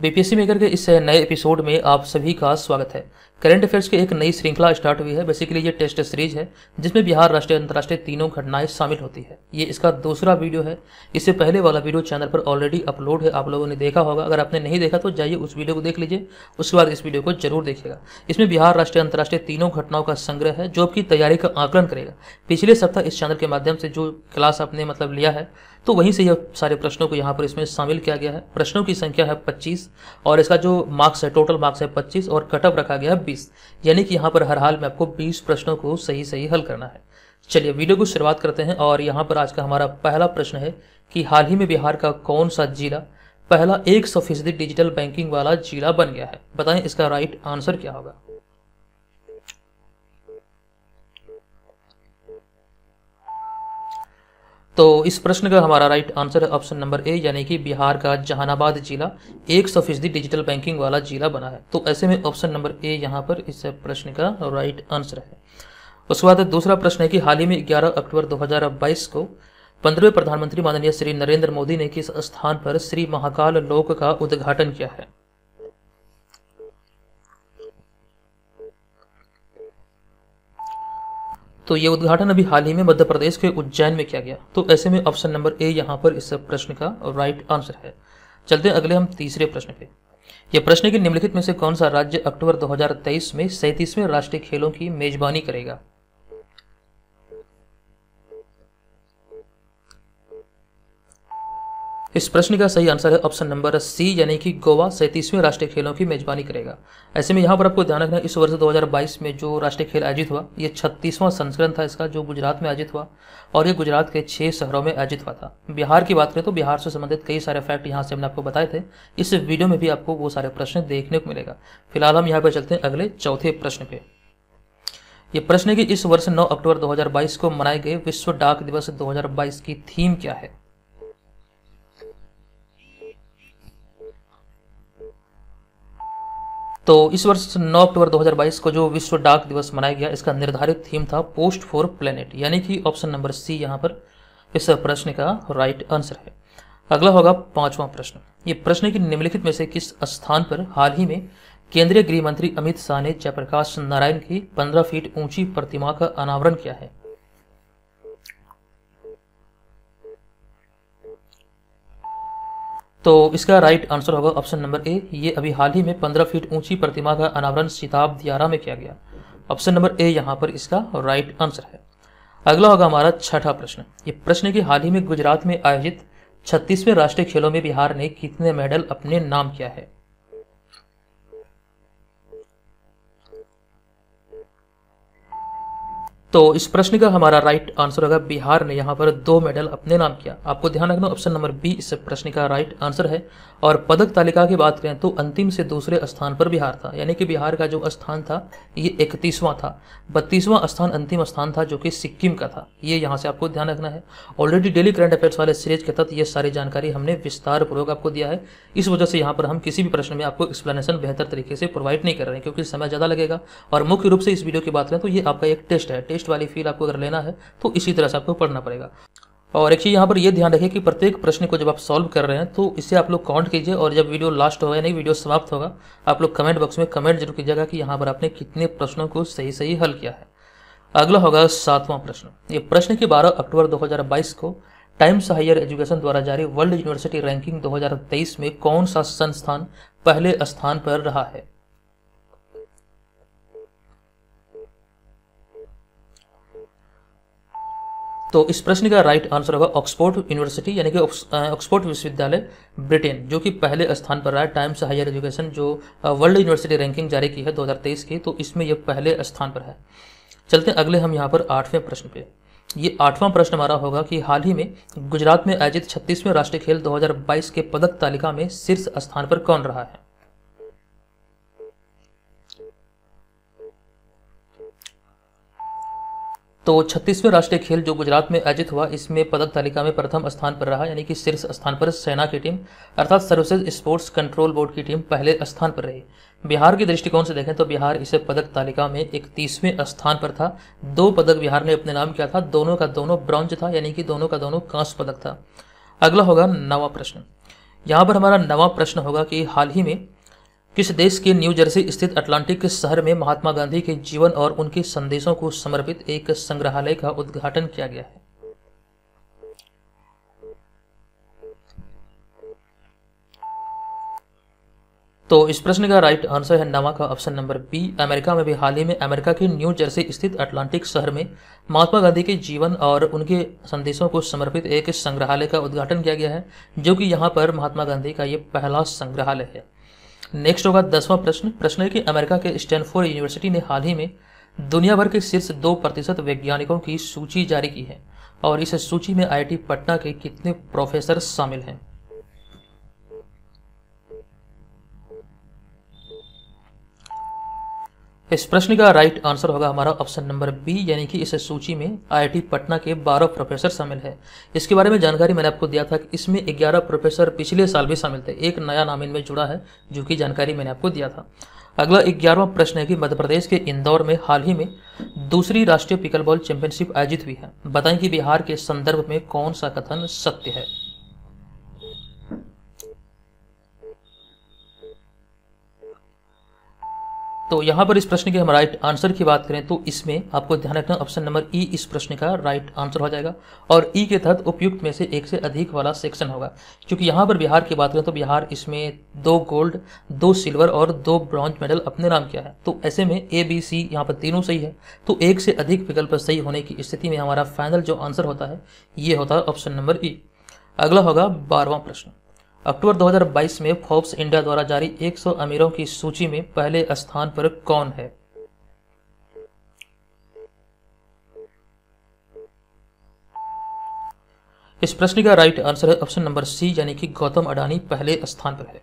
BPSC maker के इस नए एपिसोड में आप सभी का स्वागत है करंट अफेयर्स की एक नई श्रृंखला स्टार्ट हुई है बेसिकली ये टेस्ट सीरीज है जिसमें बिहार राष्ट्रीय अंतर्राष्ट्रीय तीनों घटनाएं शामिल होती है ये इसका दूसरा वीडियो है इससे पहले वाला वीडियो चैनल पर ऑलरेडी अपलोड है आप लोगों ने देखा होगा अगर आपने नहीं देखा तो जाइए उस वीडियो को देख लीजिए उसके बाद इस वीडियो को जरूर देखिएगा इसमें बिहार राष्ट्रीय अंतर्राष्ट्रीय तीनों घटनाओं का संग्रह है जो आपकी तैयारी का आकलन करेगा पिछले सप्ताह इस चैनल के माध्यम से जो क्लास आपने मतलब लिया है तो वहीं से यह सारे प्रश्नों को यहाँ पर इसमें शामिल किया गया है प्रश्नों की संख्या है पच्चीस और इसका जो मार्क्स है टोटल मार्क्स है पच्चीस और कटअप रखा गया है बीस यानी कि यहाँ पर हर हाल में आपको बीस प्रश्नों को सही सही हल करना है चलिए वीडियो को शुरुआत करते हैं और यहाँ पर आज का हमारा पहला प्रश्न है कि हाल ही में बिहार का कौन सा जिला पहला एक सौ फीसदी डिजिटल बैंकिंग वाला जिला बन गया है बताएं इसका राइट आंसर क्या होगा तो इस प्रश्न का हमारा राइट आंसर है ऑप्शन नंबर ए यानी कि बिहार का जहानाबाद जिला एक सौ फीसदी डिजिटल बैंकिंग वाला जिला बना है तो ऐसे में ऑप्शन नंबर ए यहाँ पर इस प्रश्न का राइट आंसर है उसके बाद दूसरा प्रश्न है कि हाल ही में 11 अक्टूबर 2022 को पंद्रह प्रधानमंत्री माननीय श्री नरेंद्र मोदी ने किस स्थान पर श्री महाकाल लोक का उद्घाटन किया है तो ये उद्घाटन अभी हाल ही में मध्य प्रदेश के उज्जैन में किया गया तो ऐसे में ऑप्शन नंबर ए यहाँ पर इस प्रश्न का राइट आंसर है चलते अगले हम तीसरे प्रश्न पे यह प्रश्न के निम्नलिखित में से कौन सा राज्य अक्टूबर 2023 में सैंतीसवें राष्ट्रीय खेलों की मेजबानी करेगा इस प्रश्न का सही आंसर है ऑप्शन नंबर सी यानी कि गोवा सैंतीसवें राष्ट्रीय खेलों की मेजबानी करेगा ऐसे में यहाँ पर आपको ध्यान रखना इस वर्ष 2022 में जो राष्ट्रीय खेल आयोजित हुआ ये छत्तीसवां संस्करण था इसका जो गुजरात में आयोजित हुआ और ये गुजरात के छह शहरों में आयोजित हुआ था बिहार की बात करें तो बिहार से संबंधित कई सारे फैक्ट यहाँ से हमने आपको बताए थे इस वीडियो में भी आपको वो सारे प्रश्न देखने को मिलेगा फिलहाल हम यहाँ पर चलते हैं अगले चौथे प्रश्न पे ये प्रश्न है कि इस वर्ष 9 अक्टूबर 2022 को मनाए गए विश्व डाक दिवस 2022 की थीम क्या है तो इस वर्ष 9 अक्टूबर 2022 को जो विश्व डाक दिवस मनाया गया इसका निर्धारित थीम था पोस्ट फॉर प्लेनेट यानी कि ऑप्शन नंबर सी यहाँ पर इस प्रश्न का राइट आंसर है अगला होगा पांचवा प्रश्न ये प्रश्न की निम्नलिखित में से किस स्थान पर हाल ही में केंद्रीय गृह मंत्री अमित शाह ने जयप्रकाश नारायण की पंद्रह फीट ऊंची प्रतिमा का अनावरण किया है तो इसका राइट आंसर होगा ऑप्शन नंबर ए ये अभी हाल ही में पंद्रह फीट ऊंची प्रतिमा का अनावरण सिताब दियारा में किया गया ऑप्शन नंबर ए यहाँ पर इसका राइट आंसर है अगला होगा हमारा छठा प्रश्न ये प्रश्न की हाल ही में गुजरात में आयोजित छत्तीसवें राष्ट्रीय खेलों में बिहार ने कितने मेडल अपने नाम किया है तो इस प्रश्न का हमारा राइट आंसर होगा बिहार ने यहाँ पर दो मेडल अपने नाम किया आपको ध्यान रखना ऑप्शन नंबर बी इस प्रश्न का राइट आंसर है और पदक तालिका की बात करें तो अंतिम से दूसरे स्थान पर बिहार था यानी कि बिहार का जो स्थान था ये इकतीसवां था बत्तीसवां स्थान अंतिम स्थान था जो कि सिक्किम का था ये यहाँ से आपको ध्यान रखना है ऑलरेडी डेली करंट अफेयर्स वाले सीरीज के तहत ये सारी जानकारी हमने विस्तार पूर्वक आपको दिया है इस वजह से यहाँ पर हम किसी भी प्रश्न में आपको एक्सप्लेनेशन बेहतर तरीके से प्रोवाइड नहीं कर रहे हैं क्योंकि समय ज़्यादा लगेगा और मुख्य रूप से इस वीडियो की बात करें तो ये आपका एक टेस्ट है टेस्ट वाली फील आपको अगर लेना है तो इसी तरह से आपको पढ़ना पड़ेगा और एक चीज़ यहाँ पर यह ध्यान रखिए कि प्रत्येक प्रश्न को जब आप सॉल्व कर रहे हैं तो इसे आप लोग काउंट कीजिए और जब वीडियो लास्ट होगा यानी वीडियो समाप्त होगा आप लोग कमेंट बॉक्स में कमेंट जरूर कीजिएगा कि यहाँ पर आपने कितने प्रश्नों को सही सही हल किया है अगला होगा सातवां प्रश्न ये प्रश्न की बारह अक्टूबर दो को टाइम्स हायर एजुकेशन द्वारा जारी वर्ल्ड यूनिवर्सिटी रैंकिंग 2023 में कौन सा संस्थान पहले स्थान पर रहा है तो इस प्रश्न का राइट आंसर होगा ऑक्सफोर्ड यूनिवर्सिटी यानी कि ऑक्सफोर्ड विश्वविद्यालय ब्रिटेन जो कि पहले स्थान पर रहा है टाइम्स हायर एजुकेशन जो वर्ल्ड यूनिवर्सिटी रैंकिंग जारी की है 2023 की तो इसमें यह पहले स्थान पर है चलते हैं अगले हम यहाँ पर आठवें प्रश्न पे ये आठवां प्रश्न हमारा होगा कि हाल ही में गुजरात में आयोजित छत्तीसवें राष्ट्रीय खेल दो के पदक तालिका में शीर्ष स्थान पर कौन रहा है तो छत्तीसवें राष्ट्रीय खेल जो गुजरात में आयोजित हुआ इसमें पदक तालिका में प्रथम स्थान पर रहा यानी कि शीर्ष स्थान पर सेना की टीम अर्थात सर्विसेज स्पोर्ट्स कंट्रोल बोर्ड की टीम पहले स्थान पर रही बिहार के दृष्टिकोण से देखें तो बिहार इसे पदक तालिका में इकतीसवें स्थान पर था दो पदक बिहार ने अपने नाम किया था दोनों का दोनों ब्रॉन्ज था यानी कि दोनों का दोनों कांस्य पदक था अगला होगा नवा प्रश्न यहाँ पर हमारा नवा प्रश्न होगा कि हाल ही में किस देश के न्यू जर्सी स्थित अटलांटिक शहर में महात्मा गांधी के जीवन और उनके संदेशों को समर्पित एक संग्रहालय का उद्घाटन किया गया है तो इस प्रश्न का राइट आंसर है नवा का ऑप्शन नंबर बी अमेरिका में भी हाल ही में अमेरिका के न्यू जर्सी स्थित अटलांटिक शहर में महात्मा गांधी के जीवन और उनके संदेशों को समर्पित एक संग्रहालय का उद्घाटन किया गया है जो कि यहाँ पर महात्मा गांधी का ये पहला संग्रहालय है नेक्स्ट होगा दसवां प्रश्न प्रश्न है कि अमेरिका के स्टैनफोर्ड यूनिवर्सिटी ने हाल ही में दुनिया भर के शीर्ष दो प्रतिशत वैज्ञानिकों की सूची जारी की है और इस सूची में आईआईटी पटना के कितने प्रोफेसर शामिल हैं इस प्रश्न का राइट आंसर होगा हमारा ऑप्शन नंबर बी यानी कि इस सूची में आईआईटी पटना के 12 प्रोफेसर शामिल है इसके बारे में जानकारी मैंने आपको दिया था कि इसमें 11 प्रोफेसर पिछले साल भी शामिल थे एक नया नाम इनमें जुड़ा है जो कि जानकारी मैंने आपको दिया था अगला ग्यारहवा प्रश्न है कि मध्य प्रदेश के इंदौर में हाल ही में दूसरी राष्ट्रीय पिकलबॉल चैंपियनशिप आयोजित हुई है बताएं कि बिहार के संदर्भ में कौन सा कथन सत्य है तो यहाँ पर इस प्रश्न के हम राइट आंसर की बात करें तो इसमें आपको ध्यान रखना ऑप्शन नंबर ई इस प्रश्न का राइट आंसर हो जाएगा और ई e के तहत उपयुक्त में से एक से अधिक वाला सेक्शन होगा क्योंकि यहाँ पर बिहार की बात करें तो बिहार इसमें दो गोल्ड दो सिल्वर और दो ब्रॉन्ज मेडल अपने नाम किया है तो ऐसे में ए बी सी यहाँ पर तीनों सही है तो एक से अधिक विकल्प सही होने की स्थिति में हमारा फाइनल जो आंसर होता है ये होता है ऑप्शन नंबर ई अगला होगा बारवा प्रश्न अक्टूबर 2022 में फोर्ब्स इंडिया द्वारा जारी 100 अमीरों की सूची में पहले स्थान पर कौन है इस प्रश्न का राइट आंसर है ऑप्शन नंबर सी यानी कि गौतम अडानी पहले स्थान पर है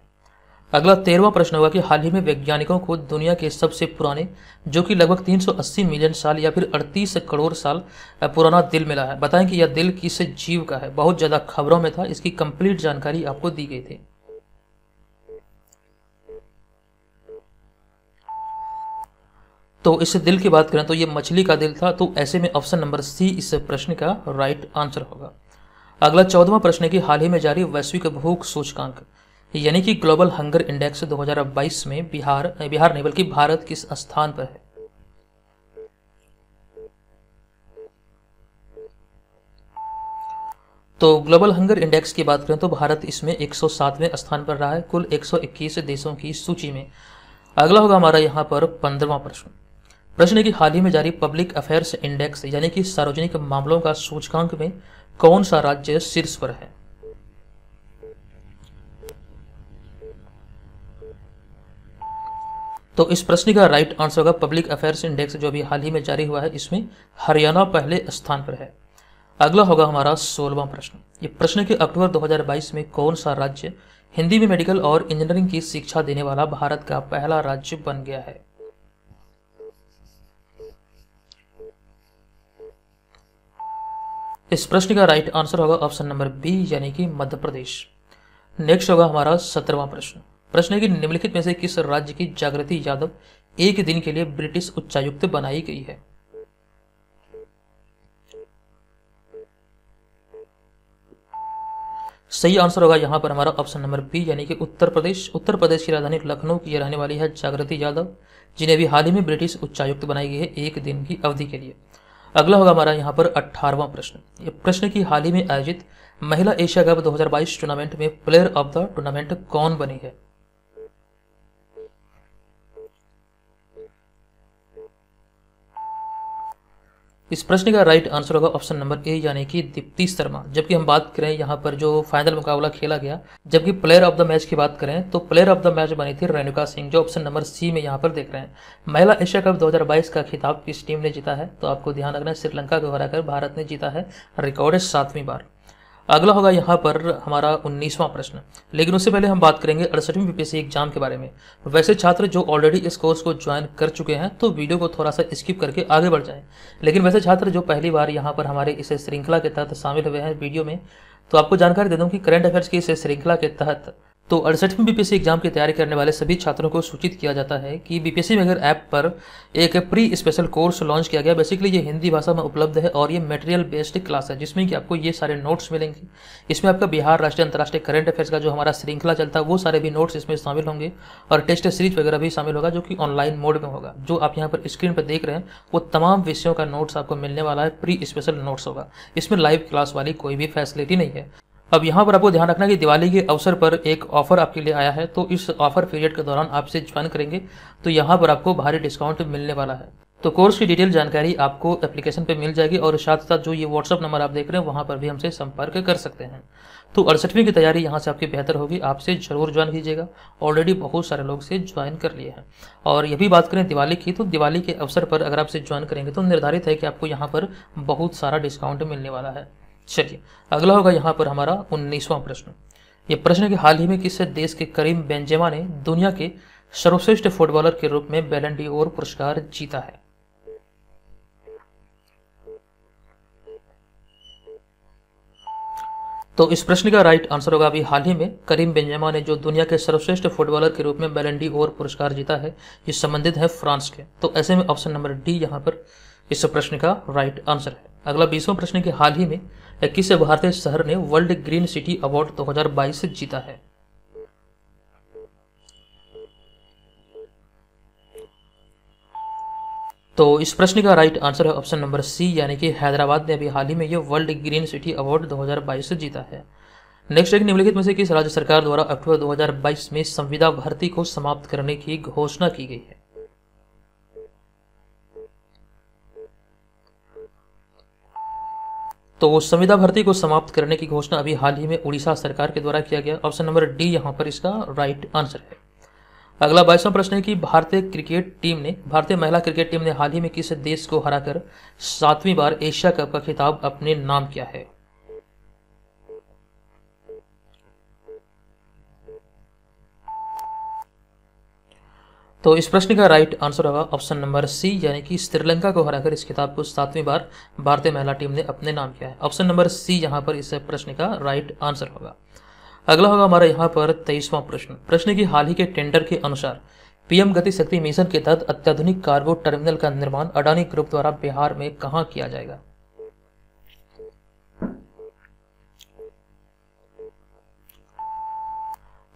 अगला तेरहवा प्रश्न होगा कि हाल ही में वैज्ञानिकों को दुनिया के सबसे पुराने जो कि लगभग 380 मिलियन साल या फिर 38 करोड़ साल पुराना दिल मिला है बताएं कि यह दिल किस जीव का है बहुत ज़्यादा खबरों में था इसकी कंप्लीट जानकारी आपको दी गई थी तो इस दिल की बात करें तो यह मछली का दिल था तो ऐसे में ऑप्शन नंबर सी इस प्रश्न का राइट आंसर होगा अगला चौदवा प्रश्न है कि हाल ही में जारी वैश्विक भूख सूचकांक यानी कि ग्लोबल हंगर इंडेक्स 2022 में बिहार बिहार नहीं बल्कि भारत किस स्थान पर है तो ग्लोबल हंगर इंडेक्स की बात करें तो भारत इसमें 107वें स्थान पर रहा है कुल 121 देशों की सूची में अगला होगा हमारा यहाँ पर पंद्रवा प्रश्न प्रश्न है कि हाल ही में जारी पब्लिक अफेयर्स इंडेक्स यानी कि सार्वजनिक मामलों का सूचकांक में कौन सा राज्य शीर्ष पर है तो इस प्रश्न का राइट आंसर होगा पब्लिक अफेयर्स इंडेक्स जो अभी हाल ही में जारी हुआ है इसमें हरियाणा पहले स्थान पर है अगला होगा हमारा सोलवा प्रश्न ये प्रश्न के अक्टूबर 2022 में कौन सा राज्य हिंदी में मेडिकल और इंजीनियरिंग की शिक्षा देने वाला भारत का पहला राज्य बन गया है इस प्रश्न का राइट आंसर होगा ऑप्शन नंबर बी यानी कि मध्य प्रदेश नेक्स्ट होगा हमारा सत्रवा प्रश्न प्रश्न है कि निम्नलिखित में से किस राज्य की जागृति यादव एक दिन के लिए ब्रिटिश उच्चायुक्त बनाई गई है सही आंसर होगा यहाँ पर हमारा ऑप्शन नंबर बी यानी कि उत्तर प्रदेश उत्तर प्रदेश की राजधानी लखनऊ की रहने वाली है जागृति यादव जिन्हें अभी हाल ही में ब्रिटिश उच्चायुक्त बनाई गई है एक दिन की अवधि के लिए अगला होगा हमारा यहाँ पर अठारवा प्रश्न ये प्रश्न की हाल ही में आयोजित महिला एशिया कप 2022 टूर्नामेंट में प्लेयर ऑफ द टूर्नामेंट कौन बनी है इस प्रश्न का राइट आंसर होगा ऑप्शन नंबर ए यानी कि दीप्ति शर्मा जबकि हम बात करें यहाँ पर जो फाइनल मुकाबला खेला गया जबकि प्लेयर ऑफ द मैच की बात करें तो प्लेयर ऑफ द मैच बनी थी रेणुका सिंह जो ऑप्शन नंबर सी में यहाँ पर देख रहे हैं महिला एशिया कप 2022 का खिताब किस टीम ने जीता है तो आपको ध्यान रखना श्रीलंका को हराकर भारत ने जीता है रिकॉर्ड सातवीं बार अगला होगा यहाँ पर हमारा उन्नीसवां प्रश्न लेकिन उससे पहले हम बात करेंगे अड़सठवीं बीपीएससी एग्जाम के बारे में वैसे छात्र जो ऑलरेडी इस कोर्स को ज्वाइन कर चुके हैं तो वीडियो को थोड़ा सा स्किप करके आगे बढ़ जाएं लेकिन वैसे छात्र जो पहली बार यहाँ पर हमारे इस श्रृंखला के तहत शामिल हुए हैं वीडियो में तो आपको जानकारी दे दूँ कि करंट अफेयर्स की इस श्रृंखला के तहत तो अड़सठवीं बीपीएससी एग्जाम की तैयारी करने वाले सभी छात्रों को सूचित किया जाता है कि बीपीएससी मेगर ऐप पर एक प्री स्पेशल कोर्स लॉन्च किया गया बेसिकली ये हिंदी भाषा में उपलब्ध है और ये मटेरियल बेस्ड क्लास है जिसमें कि आपको ये सारे नोट्स मिलेंगे इसमें आपका बिहार राष्ट्रीय अंतर्राष्ट्रीय करंट अफेयर्स का जो हमारा श्रृंखला चलता है वो सारे भी नोट्स इसमें शामिल होंगे और टेस्ट सीरीज वगैरह भी शामिल होगा जो कि ऑनलाइन मोड में होगा जो आप यहाँ पर स्क्रीन पर देख रहे हैं वो तमाम विषयों का नोट्स आपको मिलने वाला है प्री स्पेशल नोट्स होगा इसमें लाइव क्लास वाली कोई भी फैसिलिटी नहीं है अब यहाँ पर आपको ध्यान रखना कि दिवाली के अवसर पर एक ऑफर आपके लिए आया है तो इस ऑफर पीरियड के दौरान आपसे ज्वाइन करेंगे तो यहाँ पर आपको भारी डिस्काउंट मिलने वाला है तो कोर्स की डिटेल जानकारी आपको एप्लीकेशन पे मिल जाएगी और साथ साथ जो ये व्हाट्सअप नंबर आप देख रहे हैं वहाँ पर भी हमसे संपर्क कर सकते हैं तो अड़सठवीं की तैयारी यहाँ से आपकी बेहतर होगी आपसे जरूर ज्वाइन कीजिएगा ऑलरेडी बहुत सारे लोग से ज्वाइन कर लिए हैं और भी बात करें दिवाली की तो दिवाली के अवसर पर अगर आपसे ज्वाइन करेंगे तो निर्धारित है कि आपको यहाँ पर बहुत सारा डिस्काउंट मिलने वाला है चलिए अगला होगा यहाँ पर हमारा उन्नीसवां प्रश्न ये प्रश्न है कि हाल ही में किस देश के करीम बेंजेमा ने दुनिया के सर्वश्रेष्ठ फुटबॉलर के रूप में बेलेंडी और पुरस्कार जीता है तो इस प्रश्न का राइट आंसर होगा अभी हाल ही में करीम बेंजेमा ने जो दुनिया के सर्वश्रेष्ठ फुटबॉलर के रूप में बेलेंडी और पुरस्कार जीता है ये संबंधित है फ्रांस के तो ऐसे में ऑप्शन नंबर डी यहाँ पर इस प्रश्न का राइट आंसर है अगला बीसवा प्रश्न के हाल ही में किस भारतीय शहर ने वर्ल्ड ग्रीन सिटी अवार्ड 2022 जीता है तो इस प्रश्न का राइट आंसर है ऑप्शन नंबर सी यानी कि हैदराबाद ने अभी हाल ही में यह वर्ल्ड ग्रीन सिटी अवार्ड 2022 जीता है नेक्स्ट एक निम्नलिखित में से किस राज्य सरकार द्वारा अक्टूबर 2022 में संविदा भर्ती को समाप्त करने की घोषणा की गई है तो संविदा भर्ती को समाप्त करने की घोषणा अभी हाल ही में उड़ीसा सरकार के द्वारा किया गया ऑप्शन नंबर डी यहाँ पर इसका राइट आंसर है अगला बाईसवां प्रश्न है कि भारतीय क्रिकेट टीम ने भारतीय महिला क्रिकेट टीम ने हाल ही में किस देश को हराकर सातवीं बार एशिया कप का खिताब अपने नाम किया है तो इस प्रश्न का राइट आंसर होगा ऑप्शन नंबर सी यानी कि श्रीलंका को हराकर इस किताब को सातवीं बार भारतीय महिला टीम ने अपने नाम किया है ऑप्शन नंबर सी यहाँ पर इस प्रश्न का राइट आंसर होगा अगला होगा हमारा यहाँ पर तेईसवां प्रश्न प्रश्न की हाल ही के टेंडर के अनुसार पीएम गति शक्ति मिशन के तहत अत्याधुनिक कार्गो टर्मिनल का निर्माण अडानी ग्रुप द्वारा बिहार में कहाँ किया जाएगा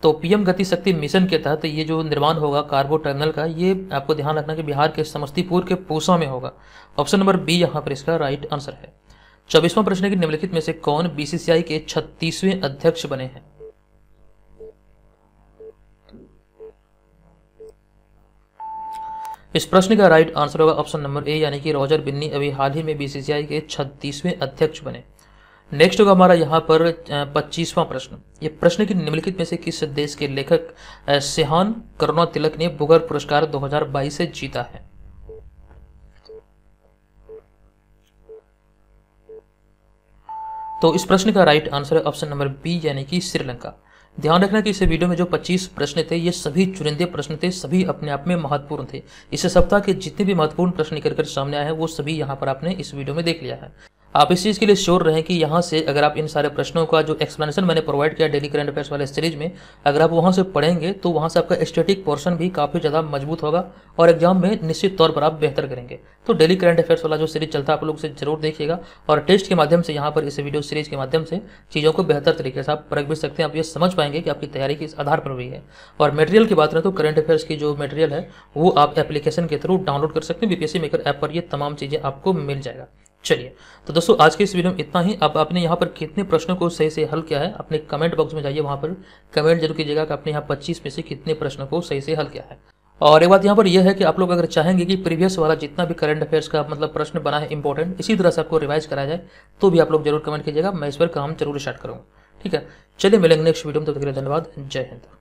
तो पीएम गति शक्ति मिशन के तहत ये जो निर्माण होगा कार्गो टर्मिनल का ये आपको ध्यान रखना कि बिहार के समस्तीपुर के पूसा में होगा ऑप्शन नंबर बी यहाँ पर इसका राइट आंसर है चौबीसवां प्रश्न है कि निम्नलिखित में से कौन बीसीसीआई के छत्तीसवें अध्यक्ष बने हैं इस प्रश्न का राइट आंसर होगा ऑप्शन नंबर ए यानी कि रोजर बिन्नी अभी हाल ही में बीसीसीआई के छत्तीसवें अध्यक्ष बने नेक्स्ट होगा हमारा यहाँ पर पच्चीसवां प्रश्न ये प्रश्न की निम्नलिखित में से किस देश के लेखक सेहान करुणा तिलक ने बुगर पुरस्कार 2022 से जीता है तो इस प्रश्न का राइट आंसर है ऑप्शन नंबर बी यानी कि श्रीलंका ध्यान रखना कि इस वीडियो में जो 25 प्रश्न थे ये सभी चुनिंदे प्रश्न थे सभी अपने आप में महत्वपूर्ण थे इस सप्ताह के जितने भी महत्वपूर्ण प्रश्न निकल कर सामने आए हैं वो सभी यहाँ पर आपने इस वीडियो में देख लिया है आप इस चीज़ के लिए श्योर रहें कि यहाँ से अगर आप इन सारे प्रश्नों का जो एक्सप्लेनेशन मैंने प्रोवाइड किया डेली करंट अफेयर्स वाले सीरीज में अगर आप वहाँ से पढ़ेंगे तो वहाँ से आपका स्टेटिक पोर्शन भी काफ़ी ज़्यादा मजबूत होगा और एग्जाम में निश्चित तौर पर आप बेहतर करेंगे तो डेली करंट अफेयर्स वाला जो सीरीज चलता है आप लोग से जरूर देखिएगा और टेस्ट के माध्यम से यहाँ पर इस वीडियो सीरीज के माध्यम से चीज़ों को बेहतर तरीके से आप परख भी सकते हैं आप ये समझ पाएंगे कि आपकी तैयारी किस आधार पर हुई है और मटेरियल की बात करें तो करंट अफेयर्स की जो मटेरियल है वो आप एप्लीकेशन के थ्रू डाउनलोड कर सकते हैं बीपीएससी मेकर ऐप पर ये तमाम चीज़ें आपको मिल जाएगा चलिए तो दोस्तों आज के इस वीडियो में इतना ही अब आपने यहाँ पर कितने प्रश्नों को सही से हल किया है अपने कमेंट बॉक्स में जाइए वहाँ पर कमेंट जरूर कीजिएगा कि आपने यहाँ पच्चीस में से कितने प्रश्नों को सही से हल किया है और एक बात यहाँ पर यह है कि आप लोग अगर चाहेंगे कि प्रीवियस वाला जितना भी करंट अफेयर्स का मतलब प्रश्न बना है इंपॉर्टेंट इसी तरह से आपको रिवाइज कराया जाए तो भी आप लोग जरूर कमेंट कीजिएगा मैं इस पर काम जरूर स्टार्ट करूँगा ठीक है चलिए मिलेंगे नेक्स्ट वीडियो में तब तक के लिए धन्यवाद जय हिंद